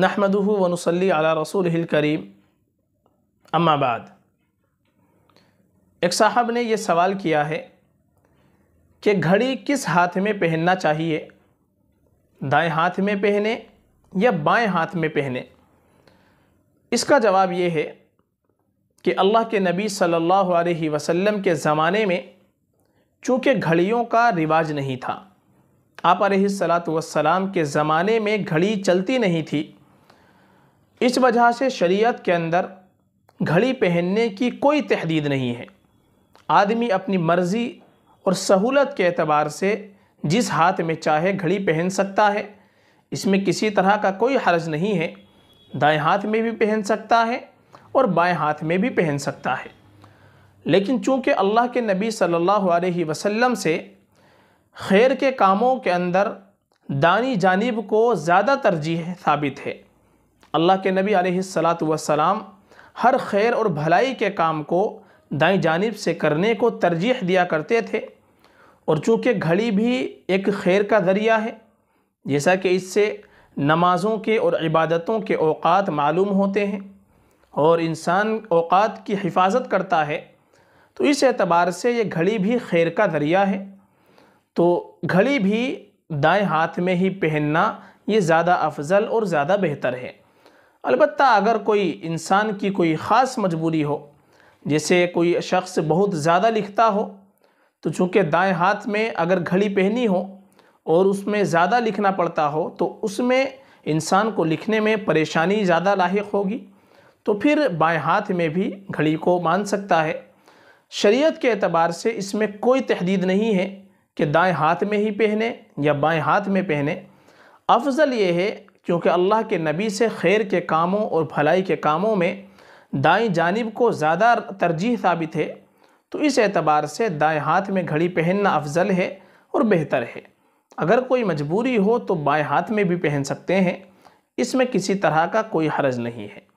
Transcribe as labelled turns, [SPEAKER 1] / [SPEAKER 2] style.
[SPEAKER 1] नहमदू वनसली अला रसूल करीम अम्माबाद एक साहब ने ये सवाल किया है कि घड़ी किस हाथ में पहनना चाहिए दाएं हाथ में पहने या बाएं हाथ में पहने इसका जवाब ये है कि अल्लाह के नबी सल्लल्लाहु अलैहि वसल्लम के ज़माने में चूँकि घड़ियों का रिवाज नहीं था आप सलात वसलाम के ज़माने में घड़ी चलती नहीं थी इस वजह से शरीयत के अंदर घड़ी पहनने की कोई तहदीद नहीं है आदमी अपनी मर्ज़ी और सहूलत के अतबार से जिस हाथ में चाहे घड़ी पहन सकता है इसमें किसी तरह का कोई हर्ज नहीं है दाएं हाथ में भी पहन सकता है और बाएं हाथ में भी पहन सकता है लेकिन चूंकि अल्लाह के नबी सल्लल्लाहु अलैहि वसल्लम से खैर के कामों के अंदर दानी जानिब को ज़्यादा तरजीह साबित है अल्लाह के नबी आलत वसलाम हर खैर और भलाई के काम को दाई जानब से करने को तरजीह दिया करते थे और चूँकि घड़ी भी एक खैर का ज़रिया है जैसा कि इससे नमाज़ों के और इबादतों के अवात मालूम होते हैं और इंसान अवकात की हिफाजत करता है तो इस एतबार से ये घड़ी भी खैर का ज़रिया है तो घड़ी भी दाएं हाथ में ही पहनना ये ज़्यादा अफजल और ज़्यादा बेहतर है अलबत् अगर कोई इंसान की कोई ख़ास मजबूरी हो जैसे कोई शख्स बहुत ज़्यादा लिखता हो तो चूँकि दाएं हाथ में अगर घड़ी पहनी हो और उसमें ज़्यादा लिखना पड़ता हो तो उसमें इंसान को लिखने में परेशानी ज़्यादा लाक होगी तो फिर बाएं हाथ में भी घड़ी को मान सकता है शरीयत के अतबार से इसमें कोई तहदीद नहीं है कि दाएं हाथ में ही पहने या बाएं हाथ में पहने अफजल ये है क्योंकि अल्लाह के नबी से खैर के कामों और भलाई के कामों में दाई जानब को ज़्यादा तरजीह साबित है तो इस एतबार से दाएँ हाथ में घड़ी पहनना अफजल है और बेहतर है अगर कोई मजबूरी हो तो बाएँ हाथ में भी पहन सकते हैं इसमें किसी तरह का कोई हर्ज नहीं है